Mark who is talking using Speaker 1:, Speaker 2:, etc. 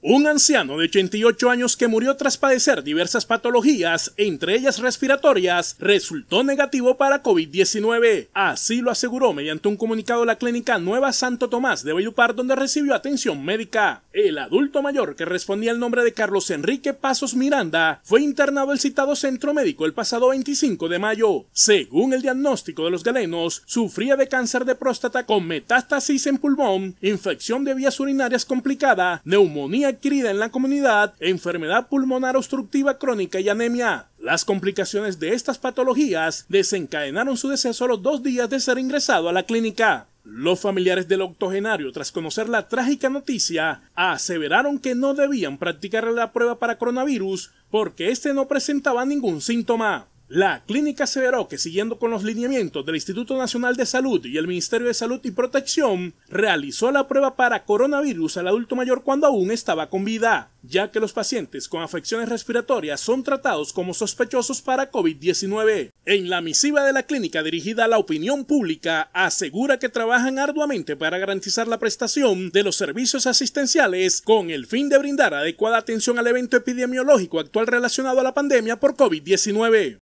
Speaker 1: Un anciano de 88 años que murió tras padecer diversas patologías, entre ellas respiratorias, resultó negativo para COVID-19. Así lo aseguró mediante un comunicado la clínica Nueva Santo Tomás de Bayupar, donde recibió atención médica. El adulto mayor que respondía el nombre de Carlos Enrique Pasos Miranda fue internado al citado centro médico el pasado 25 de mayo. Según el diagnóstico de los galenos, sufría de cáncer de próstata con metástasis en pulmón, infección de vías urinarias complicada, neumonía adquirida en la comunidad, enfermedad pulmonar obstructiva crónica y anemia. Las complicaciones de estas patologías desencadenaron su deceso a los dos días de ser ingresado a la clínica. Los familiares del octogenario, tras conocer la trágica noticia, aseveraron que no debían practicar la prueba para coronavirus porque este no presentaba ningún síntoma. La clínica aseveró que siguiendo con los lineamientos del Instituto Nacional de Salud y el Ministerio de Salud y Protección, realizó la prueba para coronavirus al adulto mayor cuando aún estaba con vida, ya que los pacientes con afecciones respiratorias son tratados como sospechosos para COVID-19. En la misiva de la clínica dirigida a la opinión pública, asegura que trabajan arduamente para garantizar la prestación de los servicios asistenciales con el fin de brindar adecuada atención al evento epidemiológico actual relacionado a la pandemia por COVID-19.